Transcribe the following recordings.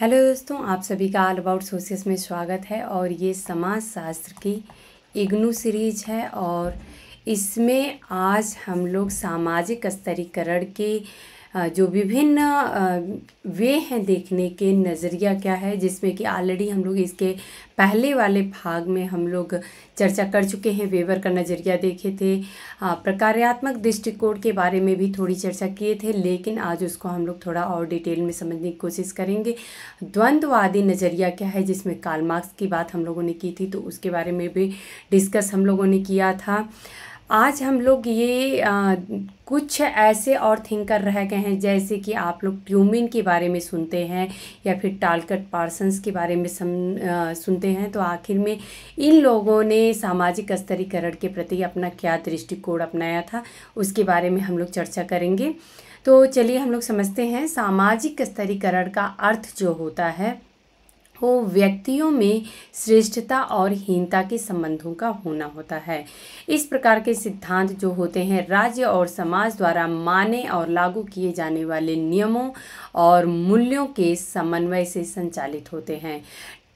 hello दोस्तों आप सभी का ऑल अबाउट सोर्सेस में स्वागत है और ये समाज शास्त्र की इग्नू सीरीज है और इसमें आज हम लोग सामाजिक स्तरीकरण के जो विभिन्न वे हैं देखने के नज़रिया क्या है जिसमें कि ऑलरेडी हम लोग इसके पहले वाले भाग में हम लोग चर्चा कर चुके हैं वेवर का नज़रिया देखे थे प्रकार्यात्मक दृष्टिकोण के बारे में भी थोड़ी चर्चा किए थे लेकिन आज उसको हम लोग थोड़ा और डिटेल में समझने की कोशिश करेंगे द्वंद्ववादी नज़रिया क्या है जिसमें कालमार्क्स मार्क्स की बात हम लोगों ने की थी तो उसके बारे में भी डिस्कस हम लोगों ने किया था आज हम लोग ये आ, कुछ ऐसे और थिंकर रह गए हैं जैसे कि आप लोग ट्यूमिन के बारे में सुनते हैं या फिर टालकट पार्सन्स के बारे में सम आ, सुनते हैं तो आखिर में इन लोगों ने सामाजिक स्तरीकरण के प्रति अपना क्या दृष्टिकोण अपनाया था उसके बारे में हम लोग चर्चा करेंगे तो चलिए हम लोग समझते हैं सामाजिक स्तरीकरण का अर्थ जो होता है वो व्यक्तियों में श्रेष्ठता और हीनता के संबंधों का होना होता है इस प्रकार के सिद्धांत जो होते हैं राज्य और समाज द्वारा माने और लागू किए जाने वाले नियमों और मूल्यों के समन्वय से संचालित होते हैं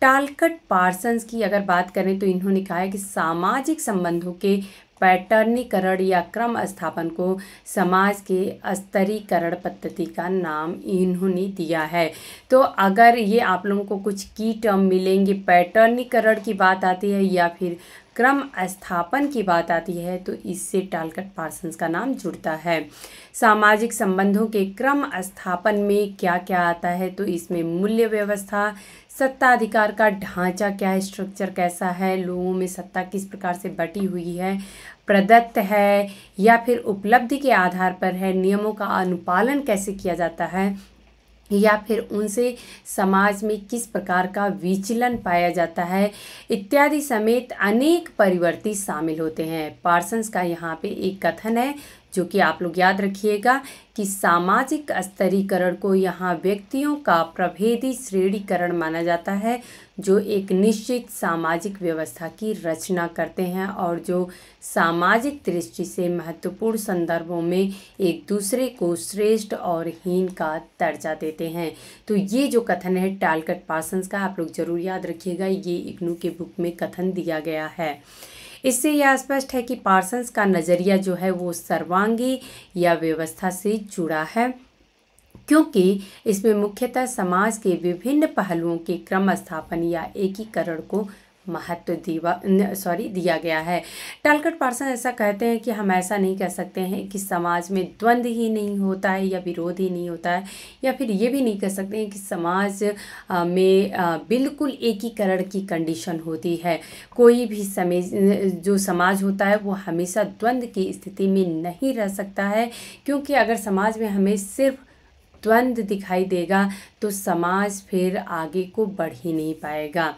टालकट पार्सन्स की अगर बात करें तो इन्होंने कहा है कि सामाजिक संबंधों के पैटर्नीकरण या क्रम स्थापन को समाज के स्तरीकरण पद्धति का नाम इन्होंने दिया है तो अगर ये आप लोगों को कुछ की टर्म मिलेंगे पैटर्नीकरण की बात आती है या फिर क्रम स्थापन की बात आती है तो इससे टालकट पार्सन्स का नाम जुड़ता है सामाजिक संबंधों के क्रम स्थापन में क्या क्या आता है तो इसमें मूल्य व्यवस्था सत्ताधिकार का ढांचा क्या है स्ट्रक्चर कैसा है लोगों में सत्ता किस प्रकार से बटी हुई है प्रदत्त है या फिर उपलब्धि के आधार पर है नियमों का अनुपालन कैसे किया जाता है या फिर उनसे समाज में किस प्रकार का विचलन पाया जाता है इत्यादि समेत अनेक परिवर्ती शामिल होते हैं पार्सन्स का यहाँ पे एक कथन है जो कि आप लोग याद रखिएगा कि सामाजिक स्तरीकरण को यहाँ व्यक्तियों का प्रभेदी श्रेणीकरण माना जाता है जो एक निश्चित सामाजिक व्यवस्था की रचना करते हैं और जो सामाजिक दृष्टि से महत्वपूर्ण संदर्भों में एक दूसरे को श्रेष्ठ और हीन का दर्जा देते हैं तो ये जो कथन है टालकट पार्सन्स का आप लोग ज़रूर याद रखिएगा ये इग्नू के बुक में कथन दिया गया है इससे यह स्पष्ट है कि पार्सन्स का नज़रिया जो है वो सर्वांगी या व्यवस्था से जुड़ा है क्योंकि इसमें मुख्यतः समाज के विभिन्न पहलुओं के क्रम स्थापन या एकीकरण को महत्व दीवा सॉरी दिया गया है टालकट पार्सन ऐसा कहते हैं कि हम ऐसा नहीं कह सकते हैं कि समाज में द्वंद्व ही नहीं होता है या विरोध ही नहीं होता है या फिर ये भी नहीं कह सकते हैं कि समाज में बिल्कुल एकीकरण की कंडीशन होती है कोई भी समय जो समाज होता है वो हमेशा द्वंद्व की स्थिति में नहीं रह सकता है क्योंकि अगर समाज में हमें सिर्फ द्वंद दिखाई देगा तो समाज फिर आगे को बढ़ ही नहीं पाएगा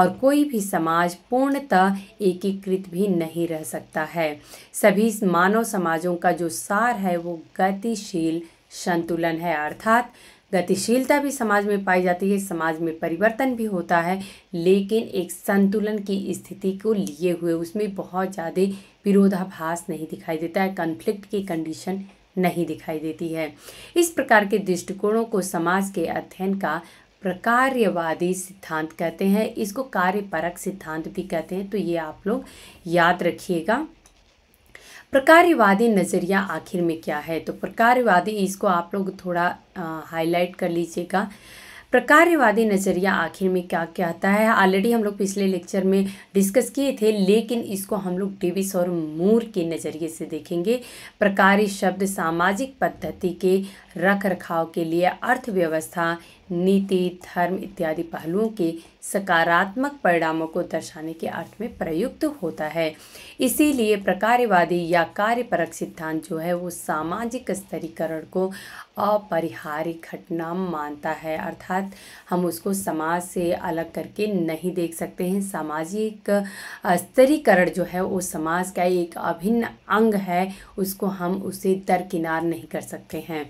और कोई भी समाज पूर्णतः एकीकृत भी नहीं रह सकता है सभी मानव समाजों का जो सार है वो गतिशील संतुलन है अर्थात गतिशीलता भी समाज में पाई जाती है समाज में परिवर्तन भी होता है लेकिन एक संतुलन की स्थिति को लिए हुए उसमें बहुत ज़्यादा विरोधाभास नहीं दिखाई देता है कन्फ्लिक्ट की कंडीशन नहीं दिखाई देती है इस प्रकार के दृष्टिकोणों को समाज के अध्ययन का प्रकार्यवादी सिद्धांत कहते हैं इसको कार्यपरक सिद्धांत भी कहते हैं तो ये आप लोग याद रखिएगा प्रकार्यवादी नज़रिया आखिर में क्या है तो प्रकार्यवादी इसको आप लोग थोड़ा हाईलाइट कर लीजिएगा प्रकार्यवादी नज़रिया आखिर में क्या कहता है ऑलरेडी हम लोग पिछले लेक्चर में डिस्कस किए थे लेकिन इसको हम लोग डेविस और मूर के नज़रिए से देखेंगे प्रकार्य शब्द सामाजिक पद्धति के रख रखाव के लिए अर्थव्यवस्था नीति धर्म इत्यादि पहलुओं के सकारात्मक परिणामों को दर्शाने के अर्थ में प्रयुक्त होता है इसीलिए प्रकार्यवादी या कार्यपरक सिद्धांत जो है वो सामाजिक स्तरीकरण को अपरिहार्य घटना मानता है अर्थात हम उसको समाज से अलग करके नहीं देख सकते हैं सामाजिक स्तरीकरण जो है वो समाज का एक अभिन्न अंग है उसको हम उसे दरकिनार नहीं कर सकते हैं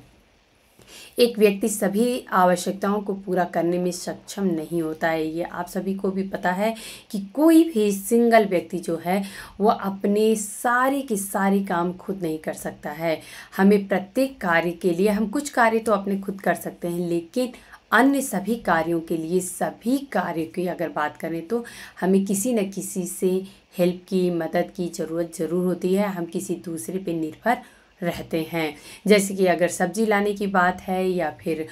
एक व्यक्ति सभी आवश्यकताओं को पूरा करने में सक्षम नहीं होता है ये आप सभी को भी पता है कि कोई भी सिंगल व्यक्ति जो है वो अपने सारे के सारे काम खुद नहीं कर सकता है हमें प्रत्येक कार्य के लिए हम कुछ कार्य तो अपने खुद कर सकते हैं लेकिन अन्य सभी कार्यों के लिए सभी कार्यों की अगर बात करें तो हमें किसी न किसी से हेल्प की मदद की ज़रूरत ज़रूर होती है हम किसी दूसरे पर निर्भर रहते हैं जैसे कि अगर सब्जी लाने की बात है या फिर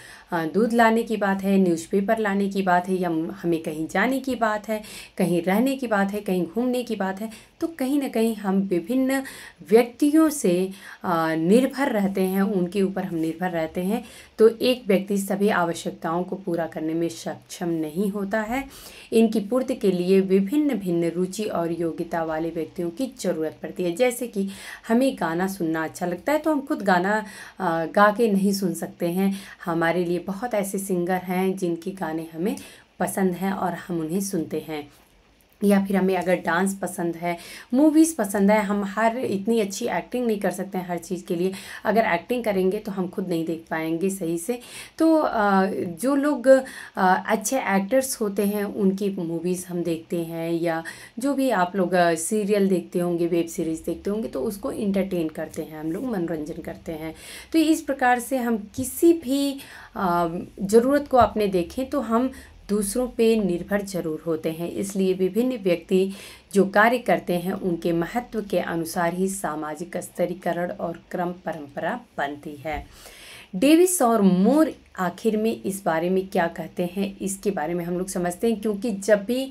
दूध लाने की बात है न्यूज़पेपर लाने की बात है या हमें कहीं जाने की बात है कहीं रहने की बात है कहीं घूमने की बात है तो कहीं ना कहीं हम विभिन्न व्यक्तियों से निर्भर रहते हैं उनके ऊपर हम निर्भर रहते हैं तो एक व्यक्ति सभी आवश्यकताओं को पूरा करने में सक्षम नहीं होता है इनकी पूर्ति के लिए विभिन्न भिन्न रुचि और योग्यता वाले व्यक्तियों की ज़रूरत पड़ती है जैसे कि हमें गाना सुनना अच्छा लगता है तो हम खुद गाना गा के नहीं सुन सकते हैं हमारे लिए बहुत ऐसे सिंगर हैं जिनके गाने हमें पसंद हैं और हम उन्हें सुनते हैं या फिर हमें अगर डांस पसंद है मूवीज़ पसंद है हम हर इतनी अच्छी एक्टिंग नहीं कर सकते हैं हर चीज़ के लिए अगर एक्टिंग करेंगे तो हम खुद नहीं देख पाएंगे सही से तो जो लोग अच्छे एक्टर्स होते हैं उनकी मूवीज़ हम देखते हैं या जो भी आप लोग सीरियल देखते होंगे वेब सीरीज़ देखते होंगे तो उसको इंटरटेन करते हैं हम लोग मनोरंजन करते हैं तो इस प्रकार से हम किसी भी ज़रूरत को अपने देखें तो हम दूसरों पे निर्भर जरूर होते हैं इसलिए विभिन्न व्यक्ति जो कार्य करते हैं उनके महत्व के अनुसार ही सामाजिक स्तरीकरण और क्रम परंपरा बनती है डेविस और मोर आखिर में इस बारे में क्या कहते हैं इसके बारे में हम लोग समझते हैं क्योंकि जब भी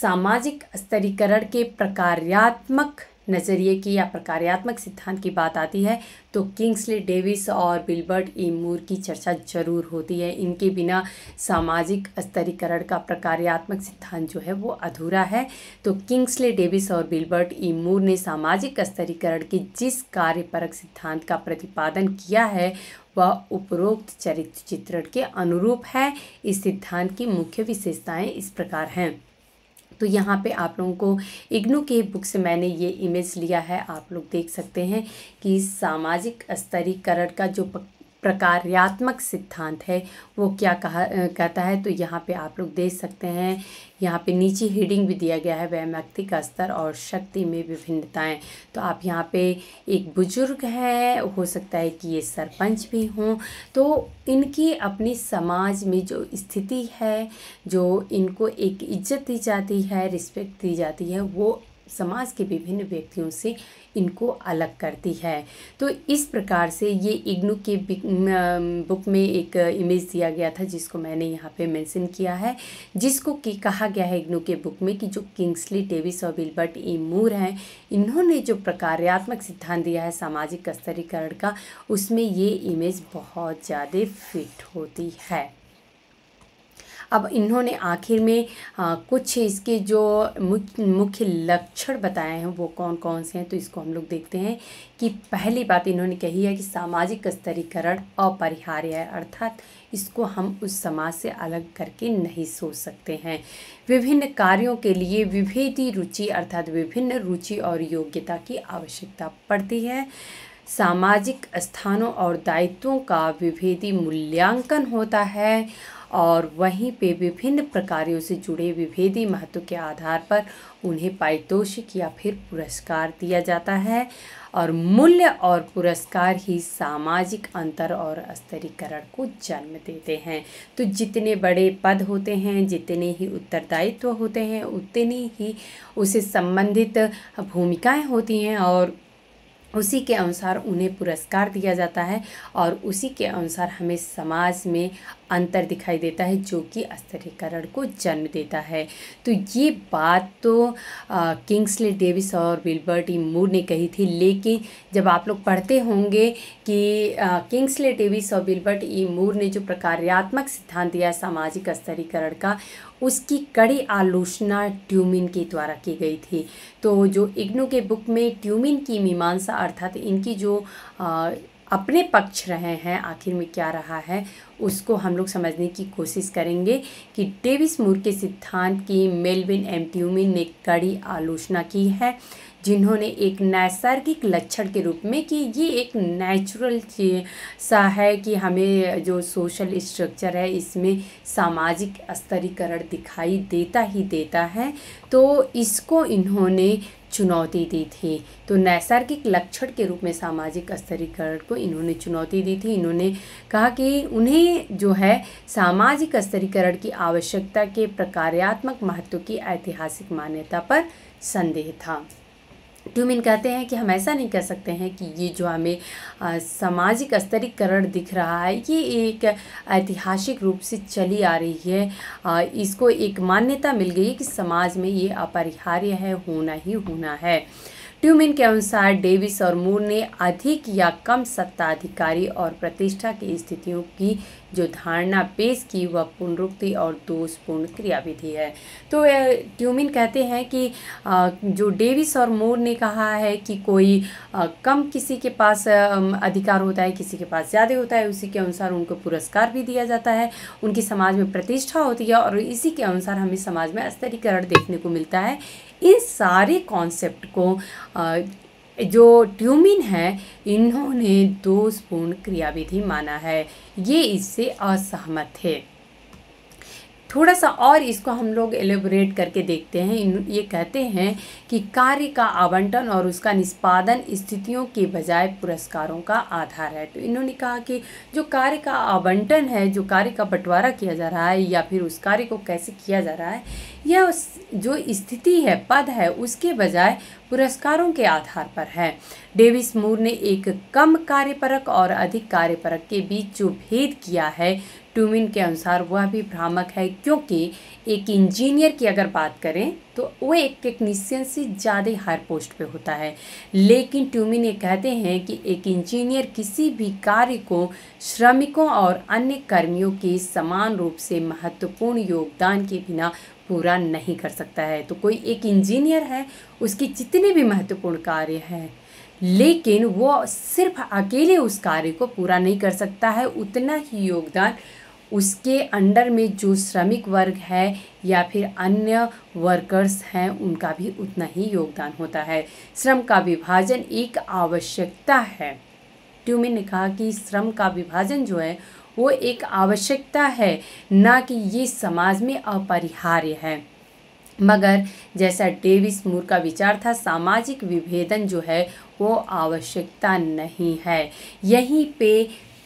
सामाजिक स्तरीकरण के प्रकार्यात्मक नज़रिए की या प्रकार्यात्मक सिद्धांत की बात आती है तो किंग्सले डेविस और बिल्बर्ट ई मूर की चर्चा जरूर होती है इनके बिना सामाजिक स्तरीकरण का प्रकार्यात्मक सिद्धांत जो है वो अधूरा है तो किंग्सले डेविस और बिल्बर्ट ई मूर ने सामाजिक स्तरीकरण के जिस कार्यपरक सिद्धांत का प्रतिपादन किया है वह उपरोक्त चरित्र चित्रण के अनुरूप है इस सिद्धांत की मुख्य विशेषताएँ इस प्रकार हैं तो यहाँ पे आप लोगों को इग्नू के बुक से मैंने ये इमेज लिया है आप लोग देख सकते हैं कि सामाजिक स्तरीकरण का जो प्रकार्यात्मक सिद्धांत है वो क्या कहा कहता है तो यहाँ पे आप लोग देख सकते हैं यहाँ पे नीचे हेडिंग भी दिया गया है वह व्यक्ति का स्तर और शक्ति में विभिन्नताएं तो आप यहाँ पे एक बुजुर्ग है हो सकता है कि ये सरपंच भी हों तो इनकी अपनी समाज में जो स्थिति है जो इनको एक इज्जत दी जाती है रिस्पेक्ट दी जाती है वो समाज के विभिन्न व्यक्तियों से इनको अलग करती है तो इस प्रकार से ये इग्नू के बुक में एक इमेज दिया गया था जिसको मैंने यहाँ पे मेंशन किया है जिसको कि कहा गया है इग्नू के बुक में कि जो किंग्सली डेविस और बिल्बर्ट ए मूर हैं इन्होंने जो प्रकार्यात्मक सिद्धांत दिया है सामाजिक स्तरीकरण का उसमें ये इमेज बहुत ज़्यादा फिट होती है अब इन्होंने आखिर में आ, कुछ इसके जो मुख्य लक्षण बताए हैं वो कौन कौन से हैं तो इसको हम लोग देखते हैं कि पहली बात इन्होंने कही है कि सामाजिक स्तरीकरण अपरिहार्य है अर्थात इसको हम उस समाज से अलग करके नहीं सोच सकते हैं विभिन्न कार्यों के लिए विभेदी रुचि अर्थात विभिन्न रुचि और योग्यता की आवश्यकता पड़ती है सामाजिक स्थानों और दायित्वों का विभेदी मूल्यांकन होता है और वहीं पे विभिन्न प्रकारों से जुड़े विभेदी महत्व के आधार पर उन्हें पारितोषिक या फिर पुरस्कार दिया जाता है और मूल्य और पुरस्कार ही सामाजिक अंतर और स्तरीकरण को जन्म देते हैं तो जितने बड़े पद होते हैं जितने ही उत्तरदायित्व होते हैं उतनी ही उसे संबंधित भूमिकाएं होती हैं और उसी के अनुसार उन्हें पुरस्कार दिया जाता है और उसी के अनुसार हमें समाज में अंतर दिखाई देता है जो कि अस्थिरीकरण को जन्म देता है तो ये बात तो किंग्सले डेविस और विल्बर्ट ई मूर ने कही थी लेकिन जब आप लोग पढ़ते होंगे कि किंग्सले डेविस और विल्बर्ट ई मूर ने जो प्रकार्यात्मक सिद्धांत दिया है सामाजिक स्तरीकरण का उसकी कड़ी आलोचना ट्यूमिन के द्वारा की गई थी तो जो इग्नू के बुक में ट्यूमिन की मीमांसा अर्थात इनकी जो आ, अपने पक्ष रहे हैं आखिर में क्या रहा है उसको हम लोग समझने की कोशिश करेंगे कि डेविस मूर के सिद्धांत की मेलविन में ने कड़ी आलोचना की है जिन्होंने एक नैसर्गिक लक्षण के रूप में कि ये एक नेचुरल सा है कि हमें जो सोशल स्ट्रक्चर है इसमें सामाजिक स्तरीकरण दिखाई देता ही देता है तो इसको इन्होंने चुनौती दी थी तो नैसर्गिक लक्षण के रूप में सामाजिक स्तरीकरण को इन्होंने चुनौती दी थी इन्होंने कहा कि उन्हें जो है सामाजिक स्तरीकरण की आवश्यकता के प्रकार्यात्मक महत्व की ऐतिहासिक मान्यता पर संदेह था ट्यूमिन कहते हैं कि हम ऐसा नहीं कर सकते हैं कि ये जो हमें सामाजिक स्तरीकरण दिख रहा है ये एक ऐतिहासिक रूप से चली आ रही है आ, इसको एक मान्यता मिल गई है कि समाज में ये अपरिहार्य है होना ही होना है ट्यूमिन के अनुसार डेविस और मूर ने अधिक या कम सत्ताधिकारी और प्रतिष्ठा की स्थितियों की जो धारणा पेश की वह पुनरुक्ति और दोषपूर्ण क्रियाविधि है तो ट्यूमिन कहते हैं कि जो डेविस और मोर ने कहा है कि कोई कम किसी के पास अधिकार होता है किसी के पास ज़्यादा होता है उसी के अनुसार उनको पुरस्कार भी दिया जाता है उनकी समाज में प्रतिष्ठा होती है और इसी के अनुसार हमें समाज में स्तरीकरण देखने को मिलता है इन सारे कॉन्सेप्ट को जो ट्यूमिन है इन्होंने दोषपूर्ण क्रियाविधि माना है ये इससे असहमत है थोड़ा सा और इसको हम लोग एलेबोरेट करके देखते हैं ये कहते हैं कि कार्य का आवंटन और उसका निष्पादन स्थितियों के बजाय पुरस्कारों का आधार है तो इन्होंने कहा कि जो कार्य का आवंटन है जो कार्य का बंटवारा किया जा रहा है या फिर उस कार्य को कैसे किया जा रहा है यह जो स्थिति है पद है उसके बजाय पुरस्कारों के आधार पर है डेविस मूर ने एक कम कार्यपरक और अधिक कार्यपरक के बीच जो भेद किया है ट्यूमिन के अनुसार वह भी भ्रामक है क्योंकि एक इंजीनियर की अगर बात करें तो वो एक टेक्नीशियन से ज़्यादा हायर पोस्ट पे होता है लेकिन ट्यूमिन ये कहते हैं कि एक इंजीनियर किसी भी कार्य को श्रमिकों और अन्य कर्मियों के समान रूप से महत्वपूर्ण योगदान के बिना पूरा नहीं कर सकता है तो कोई एक इंजीनियर है उसकी जितने भी महत्वपूर्ण कार्य हैं लेकिन वो सिर्फ अकेले उस कार्य को पूरा नहीं कर सकता है उतना ही योगदान उसके अंडर में जो श्रमिक वर्ग है या फिर अन्य वर्कर्स हैं उनका भी उतना ही योगदान होता है श्रम का विभाजन एक आवश्यकता है ट्यूमिन ने कहा कि श्रम का विभाजन जो है वो एक आवश्यकता है ना कि ये समाज में अपरिहार्य है मगर जैसा डेविस मूर का विचार था सामाजिक विभेदन जो है वो आवश्यकता नहीं है यहीं पे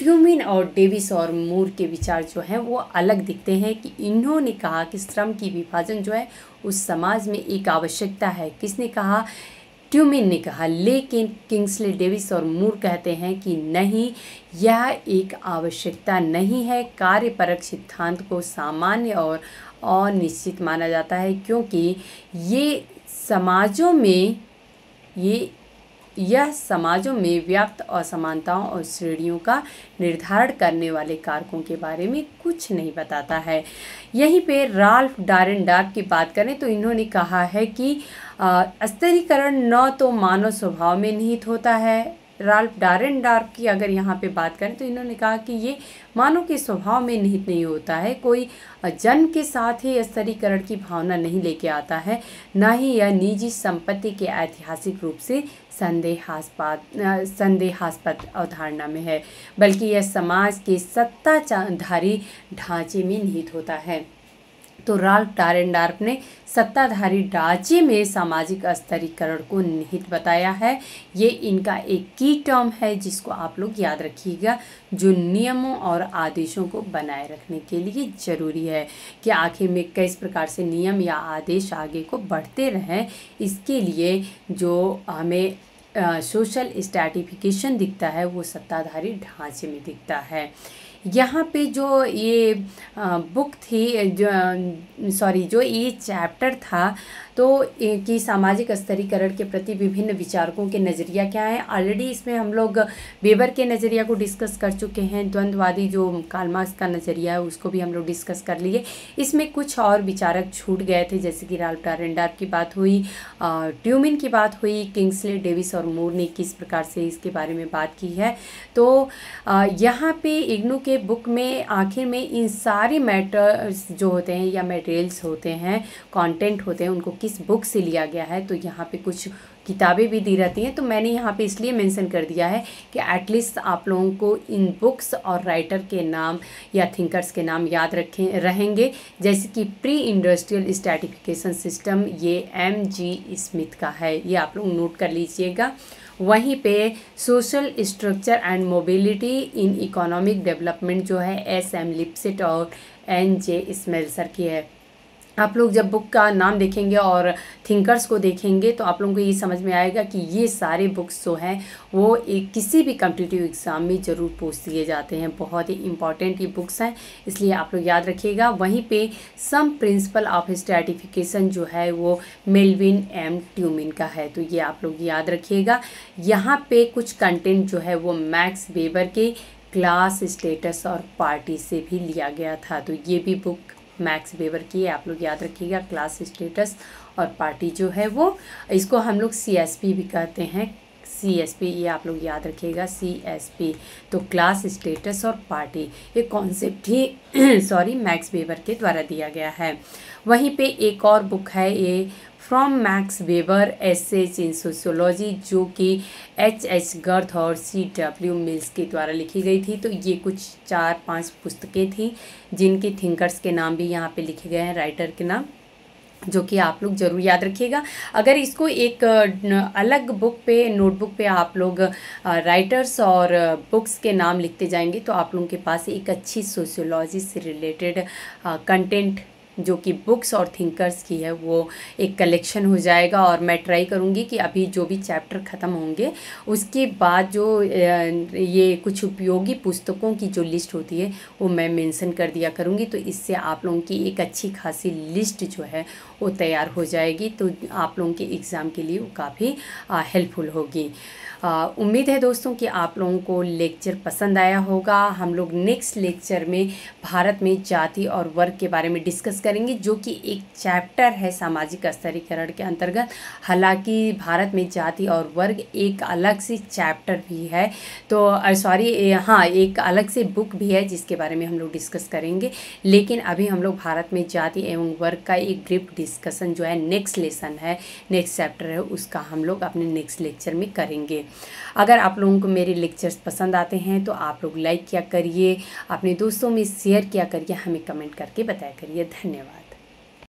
त्यूमिन और डेविस और मूर के विचार जो हैं वो अलग दिखते हैं कि इन्होंने कहा कि श्रम की विभाजन जो है उस समाज में एक आवश्यकता है किसने कहा ट्यूमिन ने कहा लेकिन किंग्सले डेविस और मूर कहते हैं कि नहीं यह एक आवश्यकता नहीं है कार्यपरक सिद्धांत को सामान्य और अनिश्चित माना जाता है क्योंकि ये समाजों में ये यह समाजों में व्याप्त असमानताओं और श्रेणियों का निर्धारण करने वाले कारकों के बारे में कुछ नहीं बताता है यहीं पे राल्फ डारेन डार्क की बात करें तो इन्होंने कहा है कि स्तरीकरण न तो मानव स्वभाव में निहित होता है राल्फ डारेन डार्क की अगर यहाँ पे बात करें तो इन्होंने कहा कि ये मानव के स्वभाव में निहित नहीं होता है कोई जन्म के साथ ही स्तरीकरण की भावना नहीं लेके आता है ना ही यह निजी संपत्ति के ऐतिहासिक रूप से संदेहास्पद संदेहास्पद अवधारणा में है बल्कि यह समाज के सत्ताधारी ढांचे में निहित होता है तो राल टारेंडार्प ने सत्ताधारी राज्य में सामाजिक स्तरीकरण को निहित बताया है ये इनका एक की टर्म है जिसको आप लोग याद रखिएगा जो नियमों और आदेशों को बनाए रखने के लिए ज़रूरी है कि आखिर में किस प्रकार से नियम या आदेश आगे को बढ़ते रहें इसके लिए जो हमें सोशल स्टैटिफिकेशन दिखता है वो सत्ताधारी ढांचे में दिखता है यहाँ पे जो ये बुक थी सॉरी जो ये चैप्टर था तो कि सामाजिक स्तरीकरण के प्रति विभिन्न विचारकों के नज़रिया क्या है ऑलरेडी इसमें हम लोग बेबर के नज़रिया को डिस्कस कर चुके हैं द्वंद्ववादी जो कालमास का नज़रिया है उसको भी हम लोग डिस्कस कर लिए इसमें कुछ और विचारक छूट गए थे जैसे कि राल टारेंडार की बात हुई ट्यूमिन की बात हुई किंग्सले डेविस और मोर ने किस प्रकार से इसके बारे में बात की है तो यहाँ पर इग्नू के बुक में आखिर में इन सारे मैटर्स जो होते हैं या मेटेरियल्स होते हैं कॉन्टेंट होते हैं उनको किस किस बुक से लिया गया है तो यहाँ पे कुछ किताबें भी दी रहती हैं तो मैंने यहाँ पे इसलिए मेंशन कर दिया है कि एटलीस्ट आप लोगों को इन बुक्स और राइटर के नाम या थिंकर्स के नाम याद रखें रहेंगे जैसे कि प्री इंडस्ट्रियल स्टैटिफिकेशन सिस्टम ये एम जी स्मिथ का है ये आप लोग नोट कर लीजिएगा वहीं पे social structure and mobility in economic development जो है एस एम लिपसिट और एन जे स्मेलसर की है आप लोग जब बुक का नाम देखेंगे और थिंकर्स को देखेंगे तो आप लोगों को ये समझ में आएगा कि ये सारे बुक्स जो हैं वो एक किसी भी कम्पिटिटिव एग्ज़ाम में ज़रूर पूछ दिए जाते हैं बहुत ही इंपॉर्टेंट ये बुक्स हैं इसलिए आप लोग याद रखिएगा वहीं पे सम प्रिंसिपल ऑफ स्ट्रेटिफिकेशन जो है वो मेलविन एम ट्यूमिन का है तो ये आप लोग याद रखिएगा यहाँ पर कुछ कंटेंट जो है वो मैक्स बेबर के क्लास स्टेटस और पार्टी से भी लिया गया था तो ये भी बुक मैक्स वेबर की आप लोग याद रखिएगा क्लास स्टेटस और पार्टी जो है वो इसको हम लोग सी भी कहते हैं सी एस पी ये आप लोग याद रखिएगा सी एस पी तो क्लास स्टेटस और पार्टी ये कॉन्सेप्ट ही सॉरी मैक्स वेबर के द्वारा दिया गया है वहीं पे एक और बुक है ये from Max Weber essays in sociology जो कि एच एच गर्थ और सी डब्ल्यू मिल्स के द्वारा लिखी गई थी तो ये कुछ चार पांच पुस्तकें थी जिनके थिंकर्स के नाम भी यहाँ पे लिखे गए हैं राइटर के नाम जो कि आप लोग ज़रूर याद रखिएगा अगर इसको एक अलग बुक पे नोटबुक पे आप लोग राइटर्स और बुक्स के नाम लिखते जाएंगे तो आप लोगों के पास एक अच्छी सोशियोलॉजी से रिलेटेड कंटेंट जो कि बुक्स और थिंकर्स की है वो एक कलेक्शन हो जाएगा और मैं ट्राई करूँगी कि अभी जो भी चैप्टर ख़त्म होंगे उसके बाद जो ये कुछ उपयोगी पुस्तकों की जो लिस्ट होती है वो मैं मेंशन कर दिया करूँगी तो इससे आप लोगों की एक अच्छी खासी लिस्ट जो है वो तैयार हो जाएगी तो आप लोगों के एग्ज़ाम के लिए वो काफ़ी हेल्पफुल होगी उम्मीद है दोस्तों कि आप लोगों को लेक्चर पसंद आया होगा हम लोग नेक्स्ट लेक्चर में भारत में जाति और वर्ग के बारे में डिस्कस करेंगे जो कि एक चैप्टर है सामाजिक स्तरीकरण के अंतर्गत हालांकि भारत में जाति और वर्ग एक अलग से चैप्टर भी है तो सॉरी हाँ एक अलग से बुक भी है जिसके बारे में हम लोग डिस्कस करेंगे लेकिन अभी हम लोग भारत में जाति एवं वर्ग का एक ग्रिप डिस्कसन जो है नेक्स्ट लेसन है नेक्स्ट चैप्टर है उसका हम लोग अपने नेक्स्ट लेक्चर में करेंगे अगर आप लोगों को मेरे लेक्चर्स पसंद आते हैं तो आप लोग लाइक किया करिए अपने दोस्तों में शेयर किया करिए हमें कमेंट करके बताया करिए धन्यवाद